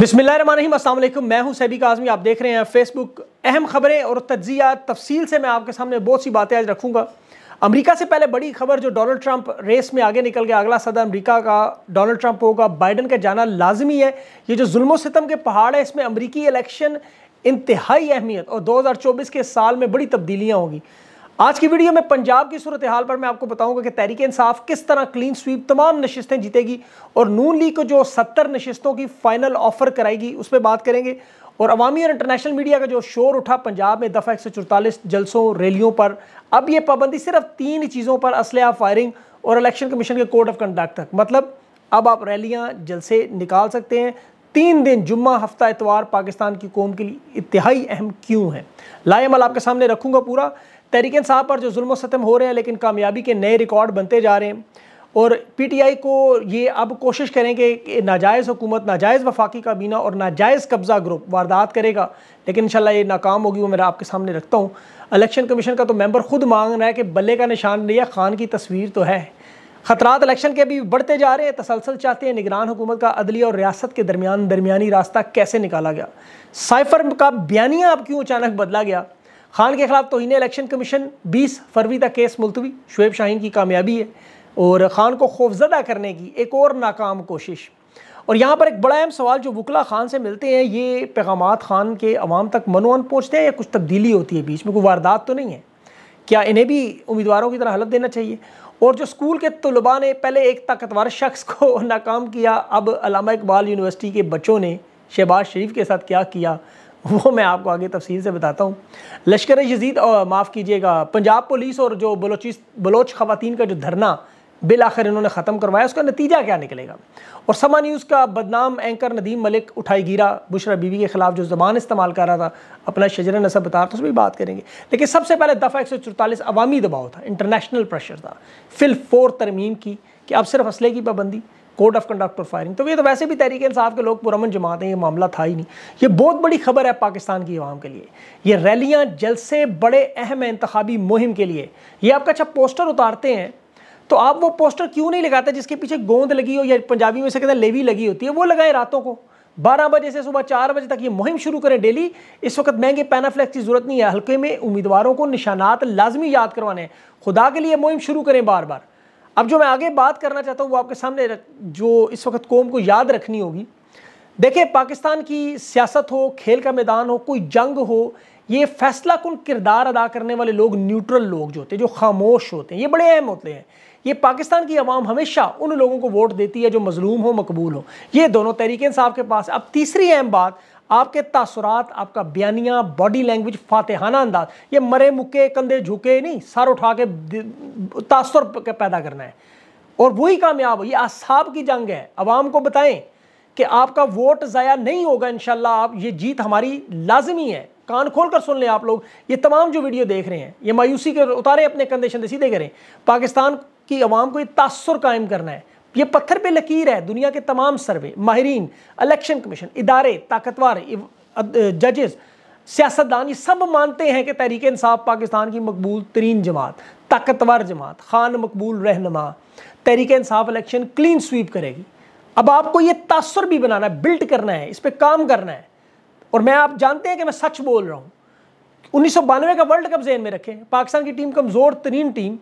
बिसमीम असल मैं हूं सैबिक आजमी आप देख रहे हैं फेसबुक अहम खबरें और तजिया तफसील से मैं आपके सामने बहुत सी बातें आज रखूंगा अमेरिका से पहले बड़ी खबर जो डोनाल्ड ट्रंप रेस में आगे निकल गया अगला सदर अमेरिका का डोनाल्ड ट्रंप होगा बाइडन का जाना लाजमी है ये जो जुल्म सितम के पहाड़ है इसमें अमरीकी इलेक्शन इंतहाई अहमियत और चौबीस के साल में बड़ी तब्दीलियाँ होंगी आज की वीडियो में पंजाब की सूरत हाल पर मैं आपको बताऊंगा कि तहरीक इंसाफ किस तरह क्लीन स्वीप तमाम नशस्तें जीतेगी और नून लीग को जो सत्तर नशस्तों की फाइनल ऑफर कराएगी उस पर बात करेंगे और अवामी और इंटरनेशनल मीडिया का जो शोर उठा पंजाब में दफ़ा एक जलसों रैलियों पर अब यह पाबंदी सिर्फ तीन चीज़ों पर असलह फायरिंग और इलेक्शन कमीशन के कोड ऑफ कंडक्ट तक मतलब अब आप रैलियाँ जलसे निकाल सकते हैं तीन दिन जुम्मा हफ्ता इतवार पाकिस्तान की कौम के लिए इतहाई अहम क्यों है लाए मल आपके सामने रखूँगा पूरा तहरीक साहब पर जो जुल्म हो रहे हैं लेकिन कामयाबी के नए रिकॉर्ड बनते जा रहे हैं और पीटीआई को ये अब कोशिश करें कि नाजायज़ हुकूमत नाजायज़ वफाकी काबीना और नाजायज़ कब्ज़ा ग्रुप वारदात करेगा लेकिन इन ये नाकाम होगी वो मेरा आपके सामने रखता हूँ इलेक्शन कमीशन का तो मेम्बर ख़ुद मांग रहा है कि बल्ले का निशान लिया खान की तस्वीर तो है खतरात इलेक्शन के भी बढ़ते जा रहे हैं तसलसल चाहते हैं निगरान हुकूमत का अदली और रियासत के दरमियान दरमिया रास्ता कैसे निकाला गया साइफर का बयानिया अब क्यों अचानक बदला गया खान के खिलाफ तोहन इलेक्शन कमीशन 20 फरवरी तक केस मुलतवी शुएब शाहीन की कामयाबी है और खान को खौफजदा करने की एक और नाकाम कोशिश और यहाँ पर एक बड़ा अहम सवाल जो वकला खान से मिलते हैं ये पैगाम खान के अवाम तक मनोअन पहुँचते हैं या कुछ तब्दीली होती है बीच में कोई वारदात तो नहीं है क्या इन्हें भी उम्मीदवारों की तरह हलत देना चाहिए और जो स्कूल के तलबा ने पहले एक ताकतवर शख्स को नाकाम किया अब अलामा इकबाल यूनिवर्सिटी के बच्चों ने शहबाज शरीफ के साथ क्या किया वो मैं आपको आगे तफसील से बताता हूँ लश्कर यजीद और माफ़ कीजिएगा पंजाब पुलिस और जो बलोचि बलोच ख़वान का जो धरना बिल आखिर इन्होंने ख़त्म करवाया उसका नतीजा क्या निकलेगा और समा न्यूज़ का बदनाम एंकर नदीम मलिक उठाई गिरा बुशरा बीवी के ख़िलाफ़ जो ज़बान इस्तेमाल कर रहा था अपना शजर नसब बता रहा था उसमें बात करेंगे लेकिन सबसे पहले दफ़ा एक सौ चौतालीस अवामी दबाव था इंटरनेशनल प्रेशर था फिल फोर तरमीम की कि अब सिर्फ असले की पाबंदी कोड ऑफ कंडक्ट और फायरिंग तो ये तो वैसे भी तहरीक इंसाफ के लोग पुरमन जमात हैं ये मामला था ही नहीं ये बहुत बड़ी खबर है पाकिस्तान की आवाम के लिए ये रैलियाँ जलसे बड़े अहम इंतबी मुहिम के लिए ये आपका अच्छा पोस्टर उतारते हैं तो आप वो पोस्टर क्यों नहीं लगाते जिसके पीछे गोंद लगी हो या पंजाबी में से कहते हैं लेवी लगी होती है वो लगाएं रातों को बारह बजे से सुबह चार बजे तक ये मुहिम शुरू करें डेली इस वक्त महंगे पैनाफ्लैक्स की जरूरत नहीं है हल्के में उम्मीदवारों को निशानात लाजमी याद करवाने खुदा के लिए मुहिम शुरू करें बार बार अब जो मैं आगे बात करना चाहता हूँ वो आपके सामने रख, जो इस वक्त कौम को याद रखनी होगी देखिए पाकिस्तान की सियासत हो खेल का मैदान हो कोई जंग हो ये फैसला कुल किरदार अदा करने वाले लोग न्यूट्रल लोग जो होते हैं जो खामोश होते हैं ये बड़े अहम होते हैं ये पाकिस्तान की आवाम हमेशा उन लोगों को वोट देती है जो मजलूम हो मकबूल हो ये दोनों तरीक़े इंसाफ के पास अब तीसरी अहम बात आपके तासुरात आपका बयानिया बॉडी लैंग्वेज फातेहाना अंदाज ये मरे मुक्के कंधे झुके नहीं सर उठा के तासुर पैदा करना है और वही कामयाब ये असाब की जंग है अवाम को बताएं कि आपका वोट ज़ाया नहीं होगा इन आप ये जीत हमारी लाजमी है कान खोल कर सुन लें आप लोग ये तमाम जो वीडियो देख रहे हैं ये मायूसी के उतारे अपने कंधे शंदे सीधे करें पाकिस्तान की आवाम को ये तासर कायम करना है ये पत्थर पे लकीर है दुनिया के तमाम सर्वे माहरीन इलेक्शन कमीशन इदारे ताकतवर जजेस सियासतदान ये सब मानते हैं कि तहरीक इंसाफ पाकिस्तान की मकबूल तरीन जमात ताकतवर जमात खान मकबूल रहनमा Tehreek Insaf election clean sweep करेगी अब आपको ये तासर भी बनाना है बिल्ट करना है इस पर काम करना है और मैं आप जानते हैं कि मैं सच बोल रहा हूँ उन्नीस सौ बानवे का वर्ल्ड कप जेन में रखें पाकिस्तान की टीम कमज़ोर तरीन टीम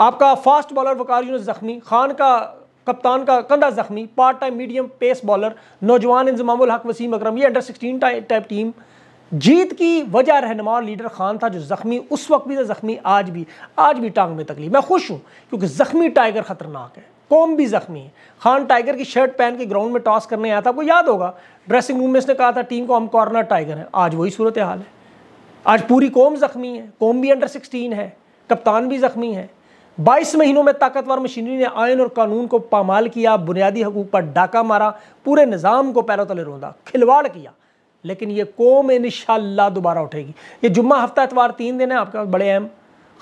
आपका फास्ट बॉलर वकार जख्मी खान का कप्तान का कंधा जख्मी part time medium pace bowler नौजवान इंजमाम हक वसीम अकरम ये अंडर सिक्सटीन टाइप टीम जीत की वजह रहनमार लीडर खान था जो ज़ख्मी उस वक्त भी था तो ज़ख्मी आज भी आज भी टांग में तकलीफ मैं खुश हूँ क्योंकि ज़ख्मी टाइगर ख़तरनाक है कौम भी ज़ख्मी है खान टाइगर की शर्ट पहन के ग्राउंड में टॉस करने आया था आपको याद होगा ड्रेसिंग रूम में इसने कहा था टीम को हम कॉर्नर टाइगर हैं आज वही सूरत हाल है आज पूरी कौम ज़ख्मी है कौम भी अंडर सिक्सटीन है कप्तान भी ज़ख्मी है 22 महीनों में ताकतवर मशीनरी ने आयन और कानून को पामाल किया बुनियादी हकूक पर डाका मारा पूरे निज़ाम को पैरों तले रोंदा खिलवाड़ किया लेकिन ये कौम इन दोबारा उठेगी ये जुम्मा हफ्ता एतवार तीन दिन है आपके पास बड़े अहम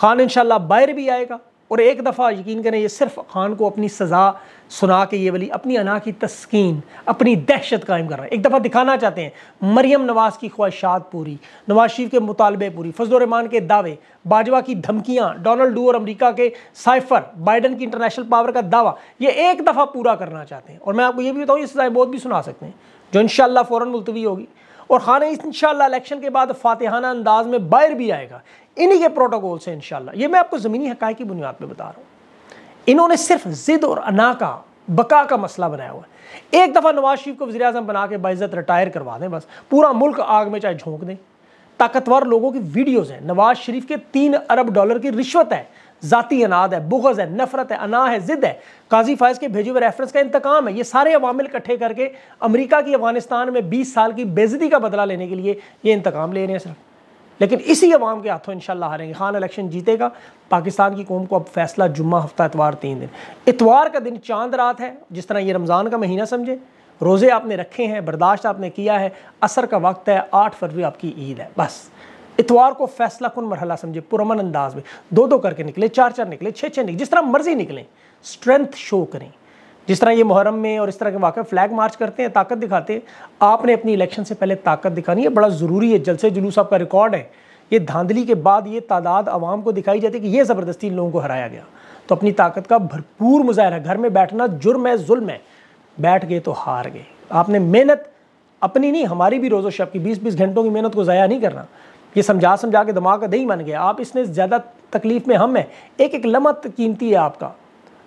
खान इन बाहर भी आएगा और एक दफ़ा यकीन करें ये सिर्फ खान को अपनी सज़ा सुना के ये वली अपनी अना की तस्कीन अपनी दहशत कायम कर रहा है एक दफ़ा दिखाना चाहते हैं मरियम नवाज़ की ख्वाहिशात पूरी नवाज शरीफ के मुतालबे पूरी फजलरहमान के दावे बाजवा की धमकियाँ डोनल्ड डू और अमरीका के साइफर बाइडन की इंटरनेशनल पावर का दावा ये एक दफ़ा पूरा करना चाहते हैं और मैं आपको ये भी बताऊँ ये सजाएँ बहुत भी सुना सकते हैं जो इन शाला फ़ौर मुलतवी होगी और खान इन इलेक्शन के बाद फातहाना अंदाज में बाहर भी आएगा इन्हीं के प्रोटोकॉल से इंशाल्लाह ये मैं आपको ज़मीनी हकाई की बुनियाद पर बता रहा हूँ इन्होंने सिर्फ ज़िद और अना का बका का मसला बनाया हुआ है एक दफ़ा नवाज शरीफ को वजी अजम बना के बाइज़त रिटायर करवा दें बस पूरा मुल्क आग में चाहे झोंक दें ताकतवर लोगों की वीडियोज़ हैं नवाज शरीफ के तीन अरब डॉलर की रिश्वत है ज़ाती अनाद है बुगज़ है नफरत है अना है ज़िद है काजी फायज के भेजे हुए रेफरेंस का इंतकाम है ये सारे अवामिल इकट्ठे करके अमरीका की अफगानिस्तान में बीस साल की बेजती का बदला लेने के लिए ये इंतकाम ले रहे हैं सर लेकिन इसी अवाम के हाथों इंशाल्लाह हारेंगे खान इलेक्शन जीतेगा पाकिस्तान की कौम को अब फैसला जुम्मा हफ्ता इतवार तीन दिन इतवार का दिन चांद रात है जिस तरह ये रमज़ान का महीना समझे रोज़े आपने रखे हैं बर्दाश्त आपने किया है असर का वक्त है आठ फरवरी आपकी ईद है बस इतवार को फैसला कन मरहला समझे पुरमन अंदाज में दो दो करके निकले चार चार निकले छः छः निकले जिस तरह मर्जी निकलें स्ट्रेंथ शो करें जिस तरह ये मुहर्रम में और इस तरह के वाक फ्लैग मार्च करते हैं ताकत दिखाते हैं आपने अपनी इलेक्शन से पहले ताकत दिखानी है बड़ा ज़रूरी है जलसे जुलूस आपका रिकॉर्ड है ये धांधली के बाद ये तादाद आवाम को दिखाई जाती है कि ये ज़बरदस्ती इन लोगों को हराया गया तो अपनी ताकत का भरपूर मुजाहरा घर में बैठना जुर्म है जुल्म है बैठ गए तो हार गए आपने मेहनत अपनी नहीं हमारी भी रोज़ो शब की बीस बीस घंटों की मेहनत को ज़ाया नहीं करना ये समझा समझा के दिमाग का दही मन गया आप इसने ज़्यादा तकलीफ़ में हम हैं एक एक लम्हा कीमती है आपका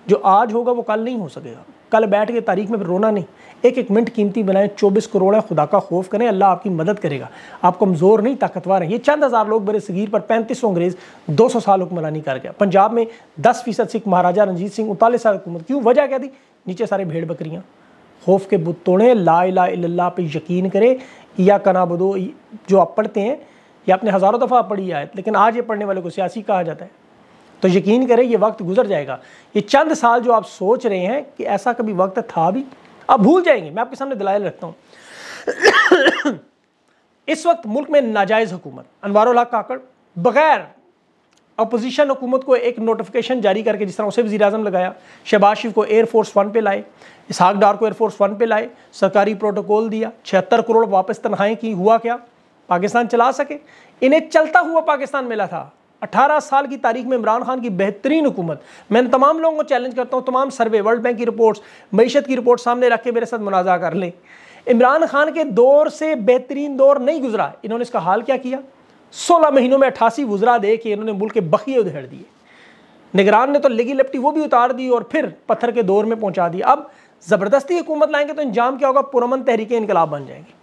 जो आज होगा वो कल नहीं हो सकेगा कल बैठ के तारीख में रोना नहीं एक एक मिनट कीमती बनाएं चौबीस करोड़ है खुदा का खौफ करें अल्लाह आपकी मदद करेगा आप कमज़ोर नहीं ताकतवर हैं ये चंद हज़ार लोग बड़े सगीर पर पैंतीस सौ अंग्रेज़ दो सौ साल हुक्मरानी कर गया पंजाब में दस फीसद सिख महाराजा रंजीत सिंह उनतालीस साल हुकूमत क्यों वजह क्या थी नीचे सारे भेड़ बकरियाँ खौफ के बुत तोड़ें ला इला पे यकीन करें या कना बदो जो आप पढ़ते हैं या आपने हज़ारों दफ़ा पढ़ी आए लेकिन आज ये पढ़ने वाले को सियासी कहा जाता है तो यकीन करें ये वक्त गुजर जाएगा ये चंद साल जो आप सोच रहे हैं कि ऐसा कभी वक्त था भी आप भूल जाएंगे मैं आपके सामने दलाल रखता हूँ इस वक्त मुल्क में नाजायज़ हुकूमत अनवर काकड़ बगैर अपोजिशन हुकूमत को एक नोटिफिकेशन जारी करके जिस तरह उसे वजी अजम लगाया शहबाज शिफ को एयरफोर्स वन पे लाए इसहाक डार को एयरफोर्स वन पे लाए सरकारी प्रोटोकॉल दिया छिहत्तर करोड़ वापस तनख्वाहें की हुआ क्या पाकिस्तान चला सके इन्हें चलता हुआ पाकिस्तान मिला था 18 साल की तारीख में इमरान खान की बेहतरीन हुकूमत मैं तमाम लोगों को चैलेंज करता हूँ तमाम सर्वे वर्ल्ड बैंक की रिपोर्ट्स मीशत की रिपोर्ट सामने रख के मेरे साथ मुनाजा कर लें इमरान खान के दौर से बेहतरीन दौर नहीं गुजरा इन्होंने इसका हाल क्या किया सोलह महीनों में अठासी गुजरा दे के इन्होंने मुल्क के बखिए उधेड़ दिए निगरान ने तो लगी लपटी वो भी उतार दी और फिर पत्थर के दौर में पहुंचा दी अब ज़बरदस्ती हुकूमत लाएंगे तो इंजाम क्या होगा पुरमन तहरीक इनकलाब बन जाएंगे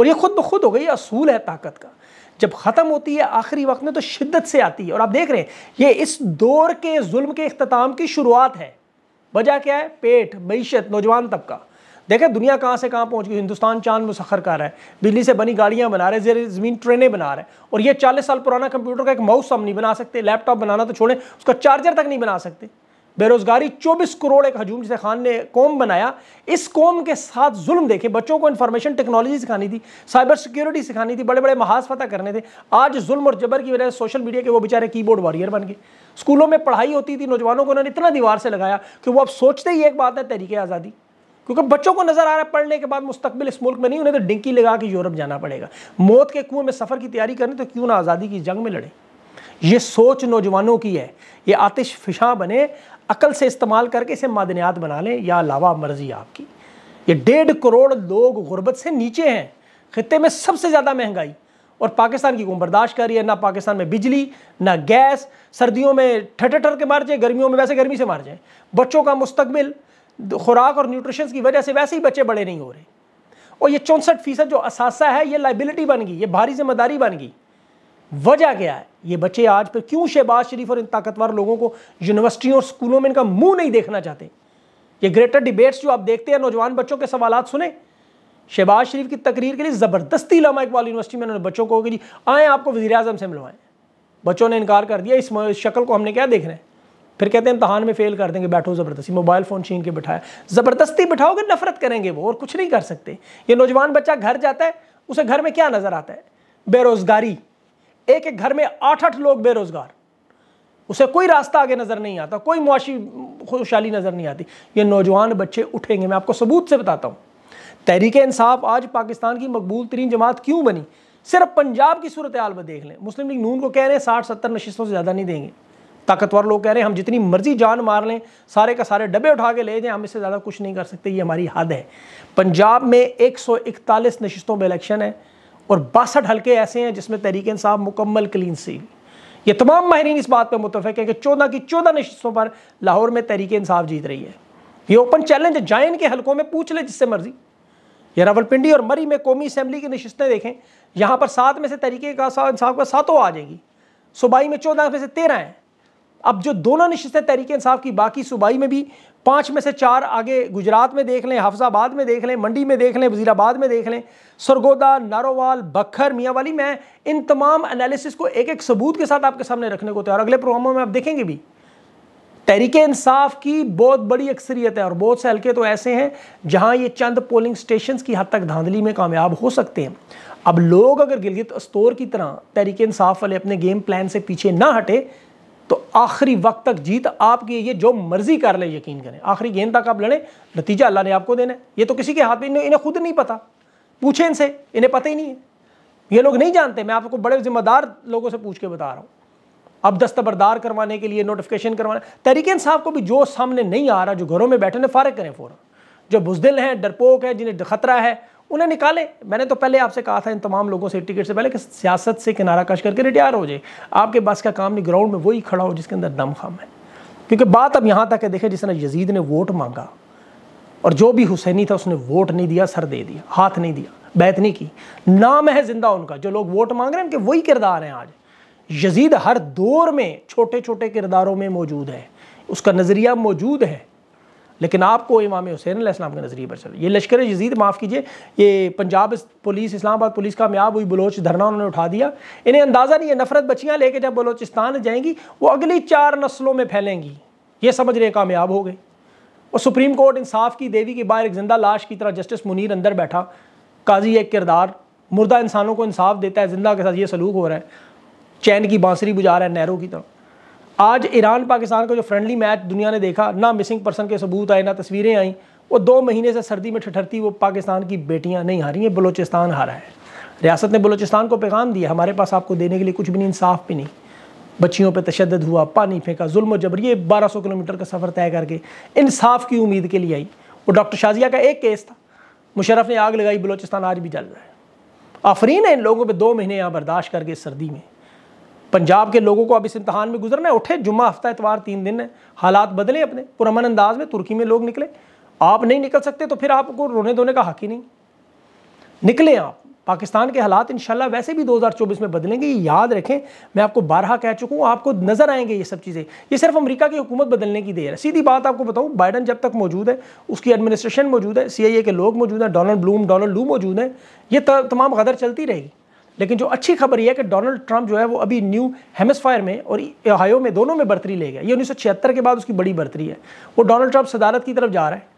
और ये खुद ब खुद हो गई असूल है ताकत का जब ख़त्म होती है आखिरी वक्त में तो शिद्दत से आती है और आप देख रहे हैं ये इस दौर के जुल्म के अख्ताम की शुरुआत है वजह क्या है पेट मीशत नौजवान तबका देखें दुनिया कहाँ से कहाँ पहुँच गई हिंदुस्तान चांद मुसखर कर रहा है बिजली से बनी गाड़ियाँ बना रहे जेर ज़मीन ट्रेनें बना रहे हैं और ये चालीस साल पुराना कंप्यूटर का एक माउस हम नहीं बना सकते लैपटॉप बनाना तो छोड़ें उसका चार्जर तक नहीं बना सकते बेरोजगारी 24 करोड़ एक हजूम जिसे खान ने कौम बनाया इस कौम के साथ जुल्म देखे बच्चों को इन्फॉर्मेशन टेक्नोलॉजी सिखानी थी साइबर सिक्योरिटी सिखानी थी बड़े बड़े महाज फतह करने थे आज जुल्म और जबर की वजह से सोशल मीडिया के वो बेचारे कीबोर्ड वॉरियर बन गए स्कूलों में पढ़ाई होती थी नौजवानों को उन्होंने इतना दीवार से लगाया कि वो अब सोचते ही एक बात है तरीके आज़ादी क्योंकि बच्चों को नजर आ रहा है पढ़ने के बाद मुस्तबिल इस मुल्क में नहीं उन्हें तो डिंकी लगा के यूरोप जाना पड़ेगा मौत के कुएं में सफ़र की तैयारी करनी तो क्यों ना आज़ादी की जंग में लड़े ये सोच नौजवानों की है ये आतिश फिशा बने अकल से इस्तेमाल करके इसे मादनियात बना लें या लावा मर्जी आपकी ये डेढ़ करोड़ लोग गुर्बत से नीचे हैं खत्े में सबसे ज़्यादा महंगाई और पाकिस्तान की गुम बर्दाश्त कर रही है ना पाकिस्तान में बिजली ना गैस सर्दियों में ठटर ठर के मार जाए गर्मियों में वैसे गर्मी से मार जाए बच्चों का मुस्तबिल खुराक और न्यूट्रिशन की वजह से वैसे ही बच्चे बड़े नहीं हो रहे और ये चौंसठ फीसद जो असासा है ये लाइबिलिटी बन गई ये भारी जिम्मेदारी बन गई वजह क्या है ये बच्चे आज पर क्यों शहबाज शरीफ और इन ताकतवर लोगों को यूनिवर्सिटियों और स्कूलों में इनका मुंह नहीं देखना चाहते ये ग्रेटर डिबेट्स जो आप देखते हैं नौजवान बच्चों के सवाल सुने शहबाज शरीफ की तकरीर के लिए ज़बरदस्ती लामा इकबाल यूनिवर्सिटी में उन्होंने बच्चों को कि आए आपको वजी अजम से मिलवाएं बच्चों ने इनकार कर दिया इस, शक्ल को हमने क्या देखना है फिर कहते हैं इम्तहान में फेल कर देंगे बैठो ज़बरदस्ती मोबाइल फ़ोन छीन के बैठाया ज़बरदस्ती बैठाओगे नफरत करेंगे वो और कुछ नहीं कर सकते ये नौजवान बच्चा घर जाता है उसे घर में क्या नज़र आता है बेरोज़गारी एक एक घर में आठ आठ लोग बेरोजगार उसे कोई रास्ता आगे नज़र नहीं आता कोई मुआशी खुशहाली नज़र नहीं आती ये नौजवान बच्चे उठेंगे मैं आपको सबूत से बताता हूँ तहरीक इंसाफ आज पाकिस्तान की मकबूल तरीन जमात क्यों बनी सिर्फ पंजाब की सूरत हाल में देख लें मुस्लिम लीग नून को कह रहे हैं साठ सत्तर नशीस्तों से ज़्यादा नहीं देंगे ताकतवर लोग कह रहे हैं हम जितनी मर्जी जान मार लें सारे का सारे डब्बे उठा के ले जाएं हम इससे ज़्यादा कुछ नहीं कर सकते ये हमारी हद है पंजाब में एक सौ इकतालीस नशस्तों में इलेक्शन है और बासठ हल्के ऐसे हैं जिसमें तहरीक इंसाफ मुकम्मल क्लीन सी ये तमाम माहरीन इस बात पर मुतफ़ है कि चौदह की चौदह नशस्तों पर लाहौर में तहरीक इंसाफ जीत रही है ये ओपन चैलेंज जाइन के हलकों में पूछ ले जिससे मर्जी ये रावलपिंडी और मरी में कौमी असम्बली की नशस्तें देखें यहाँ पर सात में से तरीके का इंसाफ का सातों आ जाएगी सूबाई में चौदह में से तेरह हैं अब जो दोनों नशस्तें तहरीक इंसाफ की बाकी सूबाई में भी पाँच में से चार आगे गुजरात में देख लें हाफजाबाद में देख लें मंडी में देख लें वजीराबाद में देख लें सरगोदा नारोवाल बखर मियाँवाली मैं इन तमाम एनालिसिस को एक एक सबूत के साथ आपके सामने रखने को तैयार अगले प्रोग्रामों में आप देखेंगे भी तहरीक इंसाफ की बहुत बड़ी अक्सरियत है और बहुत से हल्के तो ऐसे हैं जहां ये चंद पोलिंग स्टेशन की हद तक धांधली में कामयाब हो सकते हैं अब लोग अगर गिलगित अस्तौर की तरह तहरीक इंसाफ वाले अपने गेम प्लान से पीछे ना हटे तो आखिरी वक्त तक जीत आपकी ये जो मर्जी कर ले यकीन करें आखिरी गेंद तक आप लड़ें नतीजा अल्लाह ने आपको देना है ये तो किसी के हाथ में इन्हें खुद नहीं पता पूछें इनसे इन्हें पता ही नहीं है ये लोग नहीं जानते मैं आपको बड़े ज़िम्मेदार लोगों से पूछ के बता रहा हूँ अब दस्तबरदार करवाने के लिए नोटिफिकेशन करवाना तरीके साहब को भी जो सामने नहीं आ रहा जो घरों में बैठे उन्हें फ़ारग करें फ़ौरन जो बुजदिल हैं डरपोक हैं जिन्हें खतरा है उन्हें निकाले मैंने तो पहले आपसे कहा था इन तमाम लोगों से टिकट से पहले कि सियासत से किनारा कश करके रिटायर हो जाए आपके बस का काम नहीं ग्राउंड में वही खड़ा हो जिसके अंदर दम खम है क्योंकि बात अब यहाँ तक है देखे जिसने यजीद ने वोट मांगा और जो भी हुसैनी था उसने वोट नहीं दिया सर दे दिया हाथ नहीं दिया बैत नहीं की नाम है जिंदा उनका जो लोग वोट मांग रहे हैं उनके वही किरदार हैं आज यजीद हर दौर में छोटे छोटे किरदारों में मौजूद है उसका नज़रिया मौजूद है लेकिन आपको इमाम हुसैन इस्लाम के नज़रिए पर चलो ये लश्कर जजीद माफ़ कीजिए ये पंजाब पुलिस इस्लामाबाद पुलिस कामयाब हुई बलोच धरना उन्होंने उठा दिया इन्हें अंदाज़ा नहीं है नफरत बच्चियाँ लेके जब बलोचिस्तान जाएंगी वो अगली चार नस्लों में फैलेंगी ये समझ रहे कामयाब हो गए और सुप्रीम कोर्ट इंसाफ की देवी के बाहर एक जिंदा लाश की तरह जस्टिस मुनीर अंदर बैठा काजी एक किरदार मुर्दा इंसानों को इंसाफ देता है जिंदा के साथ ये सलूक हो रहा है चैन की बांसुरी बुझा रहा है नहरों की तरह आज ईरान पाकिस्तान का जो फ्रेंडली मैच दुनिया ने देखा ना मिसिंग पर्सन के सबूत आए ना तस्वीरें आई वो दो महीने से सर्दी में ठठरती वो पाकिस्तान की बेटियां नहीं हारी हैं बलोचिस्तान हारा है रियासत ने बलोचिस्तान को पैगाम दिया हमारे पास आपको देने के लिए कुछ भी नहीं इंसाफ भी नहीं बच्चियों पर तशद हुआ पानी फेंका जुल्म जबर ये बारह सौ किलोमीटर का सफ़र तय करके इंसाफ की उम्मीद के लिए आई वो डॉक्टर शाजिया का एक केस था मुशरफ ने आग लगाई बलोचिस्तान आज भी जल रहा है आफरीन है इन लोगों पर दो महीने यहाँ बर्दाश्त करके सर्दी में पंजाब के लोगों को अब इस इम्तहान में गुजरना है उठे जुम्मा हफ्ता एतवार तीन दिन है हालात बदले अपने पुरमन अंदाज में तुर्की में लोग निकले आप नहीं निकल सकते तो फिर आपको रोने धोने का हक ही नहीं निकले आप पाकिस्तान के हालात इंशाल्लाह वैसे भी 2024 में बदलेंगे ये याद रखें मैं आपको बारह कह चुका हूँ आपको नज़र आएंगे ये सब चीज़ें ये सिर्फ अमेरिका की हुकूमत बदलने की देर है सीधी बात आपको बताऊँ बाइडन जब तक मौजूद है उसकी एडमिनिस्ट्रेशन मौजूद है सी के लोग मौजूद हैं डोनल्ड ब्लूम डोनल्ड लू मौजूद हैं ये तमाम गदर चलती रहेगी लेकिन जो अच्छी खबर यह है कि डोनाल्ड ट्रंप जो है वो अभी न्यू हेमस्फायर में और ओहायो में दोनों में बर्तरी ले गया ये उन्नीस के बाद उसकी बड़ी बर्तरी है वो डोनाल्ड ट्रंप सदारत की तरफ जा रहा है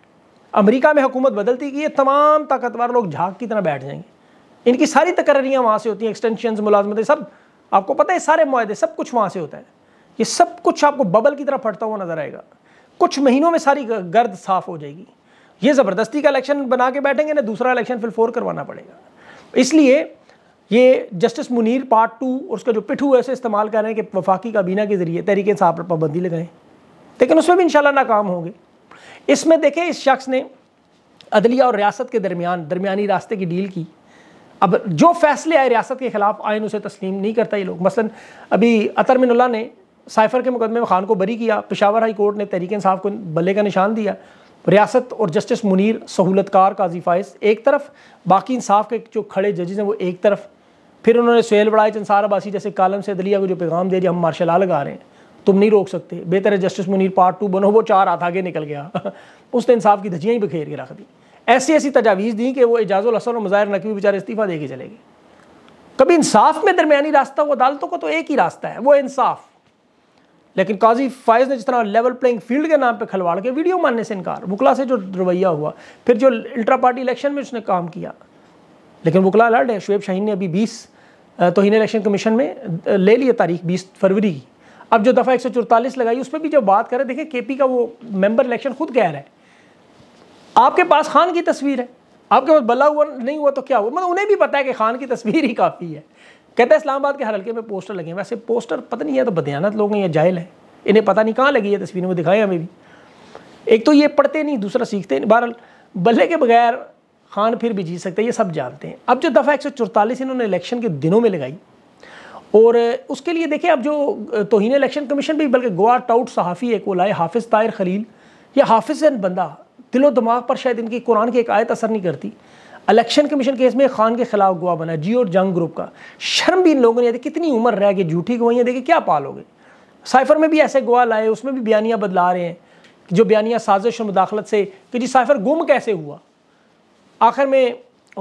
अमरीका में हुकूमत बदलती कि ये तमाम ताकतवर लोग झाग की तरह बैठ जाएंगे इनकी सारी तकर्रियाँ वहाँ से होती हैं एक्सटेंशन मुलाजमतें सब आपको पता है सारे माहदे सब कुछ वहाँ से होता है ये सब कुछ आपको बबल की तरह फटता हुआ नजर आएगा कुछ महीनों में सारी गर्द साफ हो जाएगी ये ज़बरदस्ती का इलेक्शन बना के बैठेंगे ना दूसरा इलेक्शन फिर फोर करवाना पड़ेगा इसलिए ये जस्टिस मुनीर पार्ट टू और उसका जो पिठू उसे इस्तेमाल कर रहे हैं कि वफाकी काबीना के ज़रिए तरीके साहब पर पाबंदी लगाएं लेकिन उसमें भी इन नाकाम होंगे इसमें देखें इस शख्स ने अदलिया और रियासत के दरमियान दरमियानी रास्ते की डील की अब जो फैसले आए रियासत के ख़िलाफ़ आयन उसे तस्लीम नहीं करता ये लोग मसलन अभी अतर मिनल्ला ने साइफर के मुकदमे में खान को बरी किया पिशावर हाई कोर्ट ने तहरीक इंसाफ को बल्ले का निशान दिया रियासत और जस्टिस मुनीर सहूलतकार काजी फाइज एक तरफ बाकी इंसाफ के जो खड़े जजेज हैं वो एक तरफ फिर उन्होंने सुहेल बड़ाइच अंसार अबासी जैसे कालम से दलिया को जो पैगाम दे दिया हम मार्शल आ लगा रहे हैं तुम नहीं रोक सकते बेहतर है जस्टिस मुनीर पार्ट टू बनो वो चार हाथ आगे निकल गया उसने इंसाफ की धजियाँ ही बखेर के रख दी ऐसी ऐसी तजावीज़ दी कि वो एजाज असल और मज़ाहिर नकवी बेचारे इस्तीफ़ा दे के चले गए कभी इंसाफ में दरमियानी रास्ता वो अदालतों का तो एक ही रास्ता है वो इंसाफ लेकिन काजी फायज़ ने जिस तरह लेवल प्लेइंग फील्ड के नाम पे खलवाड़ के वीडियो मानने से इनकार बुकला से जो रवैया हुआ फिर जो अल्ट्रा पार्टी इलेक्शन में उसने काम किया लेकिन वकला अलर्ट है शुएब शाहीन ने अभी बीस तोहन इलेक्शन कमीशन में ले लिया तारीख बीस फरवरी की अब जो दफ़ा एक सौ चौतालीस लगाई उस पर भी जब बात करें देखें के पी का वो मेम्बर इलेक्शन खुद कह रहा है आपके पास खान की तस्वीर है आपके पास बला हुआ नहीं हुआ तो क्या हुआ मतलब उन्हें भी पता है कि खान की तस्वीर ही काफ़ी है कहते हैं इस्लामाबाद के हर हल्के में पोस्टर लगे हैं वैसे पोस्टर पता नहीं है तो बदयानत लोग हैं या जायल हैं इन्हें पता नहीं कहाँ लगी है तस्वीरें वो दिखाएं हमें भी एक तो ये पढ़ते नहीं दूसरा सीखते नहीं बहरहाल बल्ले के बगैर खान फिर भी जीत सकते हैं ये सब जानते हैं अब जो दफ़ा एक इन्होंने इलेक्शन के दिनों में लगाई और उसके लिए देखें अब जो तोहन इलेक्शन कमीशन भी बल्कि गोवा टाउट सहाफ़ी एक वो लाए हाफिज़ तायर खलील या हाफिज बंदा दिलो दिमाग पर शायद इनकी कुरान की एक आयत असर नहीं करती इलेक्शन कमीशन केस में खान के खिलाफ गोवा बना जी और जंग ग्रुप का शर्म भी इन लोगों ने कितनी उम्र रह गई झूठी गवाहियाँ देखिए क्या पालोगे साइफर में भी ऐसे गोवा लाए उसमें भी बयानियाँ बदला रहे हैं जो बयानियाँ साजिश और मुदाखलत से कि जी साइफर गुम कैसे हुआ आखिर में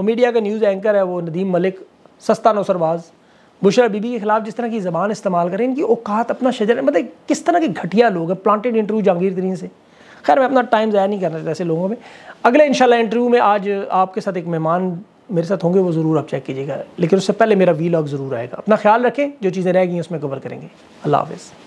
मीडिया का न्यूज़ एंकर है वो नदीम मलिक सस्ता नौसरबाज बुशरा बीबी के खिलाफ जिस तरह की ज़बान इस्तेमाल करें इनकी औकात अपना शजर मतलब किस तरह के घटिया लोग हैं प्लांटेड इंटरव्यू जहांगीर तरीन से खैर मैं अपना टाइम ज़ाया नहीं करना ऐसे लोगों में अगले इंशाल्लाह इंटरव्यू में आज आपके साथ एक मेहमान मेरे साथ होंगे वो ज़रूर आप चेक कीजिएगा लेकिन उससे पहले मेरा वी ज़रूर आएगा अपना ख्याल रखें जो चीज़ें रह गई उसमें कवर करेंगे अल्लाह हाफ़